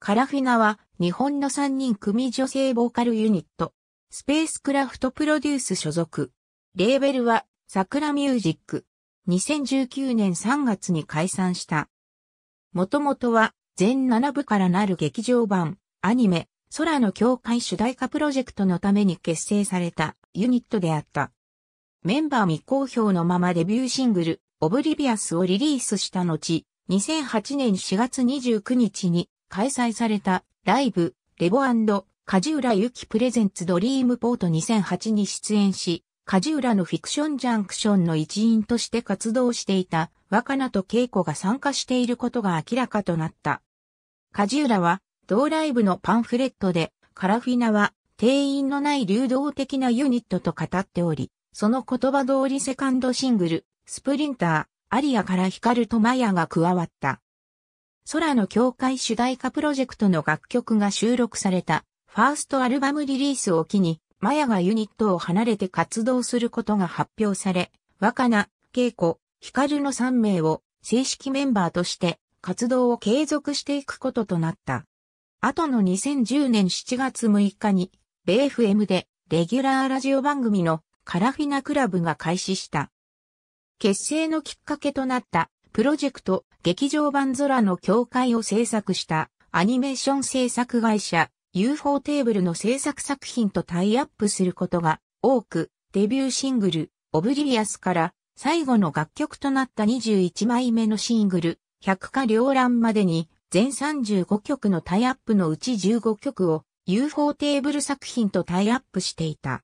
カラフィナは日本の3人組女性ボーカルユニット。スペースクラフトプロデュース所属。レーベルは桜ミュージック。2019年3月に解散した。もともとは全7部からなる劇場版、アニメ、空の境界主題歌プロジェクトのために結成されたユニットであった。メンバー未公表のままデビューシングル、オブリビアスをリリースした後、2008年4月29日に開催されたライブ、レボ梶浦ユキプレゼンツドリームポート2008に出演し、梶浦のフィクションジャンクションの一員として活動していた若菜と恵子が参加していることが明らかとなった。梶浦は同ライブのパンフレットでカラフィナは定員のない流動的なユニットと語っており、その言葉通りセカンドシングル、スプリンター、アリアから光とマヤが加わった。空の境会主題歌プロジェクトの楽曲が収録されたファーストアルバムリリースを機に、マヤがユニットを離れて活動することが発表され、若菜、恵子、光の3名を正式メンバーとして活動を継続していくこととなった。後の2010年7月6日に、米 FM でレギュラーラジオ番組のカラフィナクラブが開始した。結成のきっかけとなったプロジェクト劇場版空の境界を制作したアニメーション制作会社 UFO テーブルの制作作品とタイアップすることが多くデビューシングルオブリビアスから最後の楽曲となった21枚目のシングル百花両乱までに全35曲のタイアップのうち15曲を UFO テーブル作品とタイアップしていた。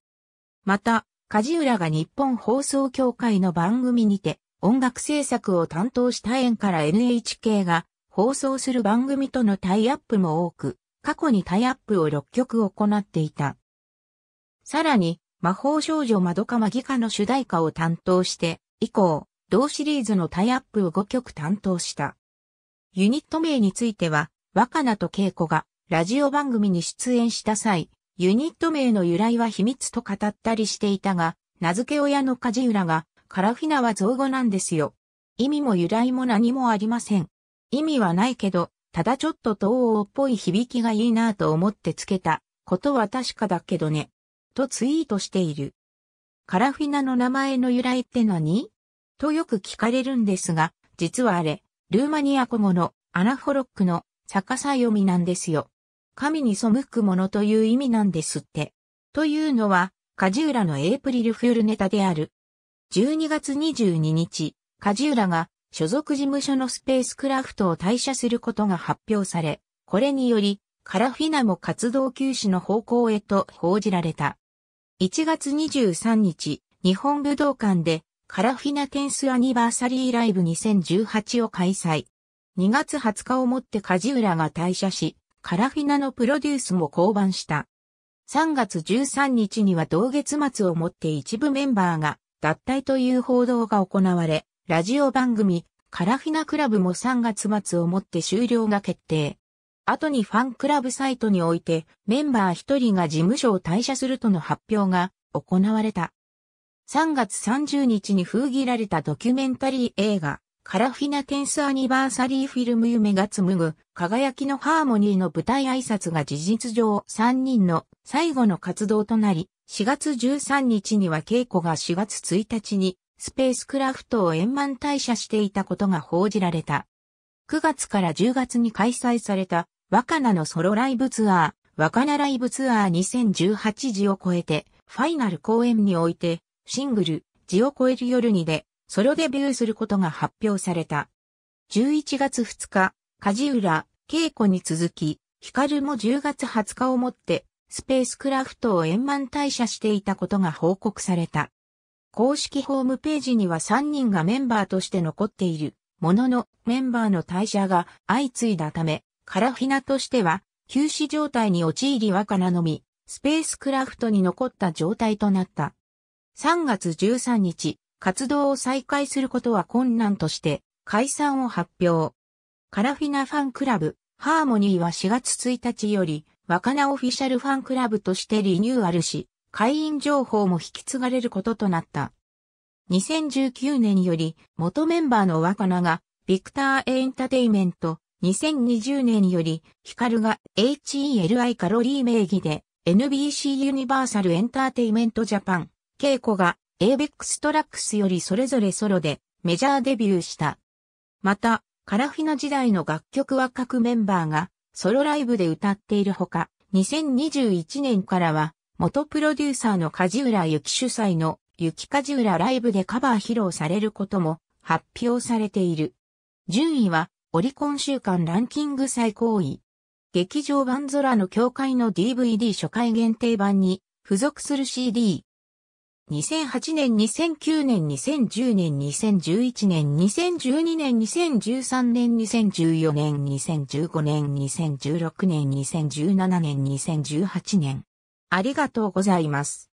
また、梶浦が日本放送協会の番組にて、音楽制作を担当した縁から NHK が放送する番組とのタイアップも多く、過去にタイアップを6曲行っていた。さらに、魔法少女まどかまぎかの主題歌を担当して、以降、同シリーズのタイアップを5曲担当した。ユニット名については、若菜と恵子がラジオ番組に出演した際、ユニット名の由来は秘密と語ったりしていたが、名付け親の梶浦がカラフィナは造語なんですよ。意味も由来も何もありません。意味はないけど、ただちょっと東欧っぽい響きがいいなぁと思ってつけたことは確かだけどね。とツイートしている。カラフィナの名前の由来って何とよく聞かれるんですが、実はあれ、ルーマニア古語のアナフォロックの逆さ読みなんですよ。神に背くものという意味なんですって。というのは、カジューラのエイプリルフールネタである12月22日、梶浦が所属事務所のスペースクラフトを退社することが発表され、これにより、カラフィナも活動休止の方向へと報じられた。1月23日、日本武道館でカラフィナテンスアニバーサリーライブ2018を開催。2月20日をもって梶浦が退社し、カラフィナのプロデュースも降板した。3月13日には同月末をもって一部メンバーが脱退という報道が行われ、ラジオ番組、カラフィナクラブも3月末をもって終了が決定。後にファンクラブサイトにおいてメンバー1人が事務所を退社するとの発表が行われた。3月30日に封切られたドキュメンタリー映画、カラフィナ10スアニバーサリーフィルム夢が紡ぐ、輝きのハーモニーの舞台挨拶が事実上3人の最後の活動となり、4月13日には稽古が4月1日にスペースクラフトを円満退社していたことが報じられた。9月から10月に開催された若菜のソロライブツアー、若菜ライブツアー2018時を超えて、ファイナル公演において、シングル、時を超える夜にで、ソロデビューすることが発表された。11月2日、梶浦、稽古に続き、ヒカルも10月20日をもって、スペースクラフトを円満退社していたことが報告された。公式ホームページには3人がメンバーとして残っているもののメンバーの退社が相次いだため、カラフィナとしては休止状態に陥りかなのみ、スペースクラフトに残った状態となった。3月13日、活動を再開することは困難として解散を発表。カラフィナファンクラブ、ハーモニーは4月1日より若菜オフィシャルファンクラブとしてリニューアルし、会員情報も引き継がれることとなった。2019年より元メンバーの若菜がビクターエンタテイメント、2020年よりヒカルが HELI カロリー名義で NBC ユニバーサルエンターテイメントジャパン、ケイコがベックストラックスよりそれぞれソロでメジャーデビューした。また、カラフィナ時代の楽曲は各メンバーがソロライブで歌っているほか、2021年からは、元プロデューサーの梶浦ゆき主催の、ゆき梶浦ライブでカバー披露されることも発表されている。順位は、オリコン週間ランキング最高位。劇場版空の教会の DVD 初回限定版に付属する CD、2008年、2009年、2010年、2011年、2012年、2013年、2014年、2015年、2016年、2017年、2018年。ありがとうございます。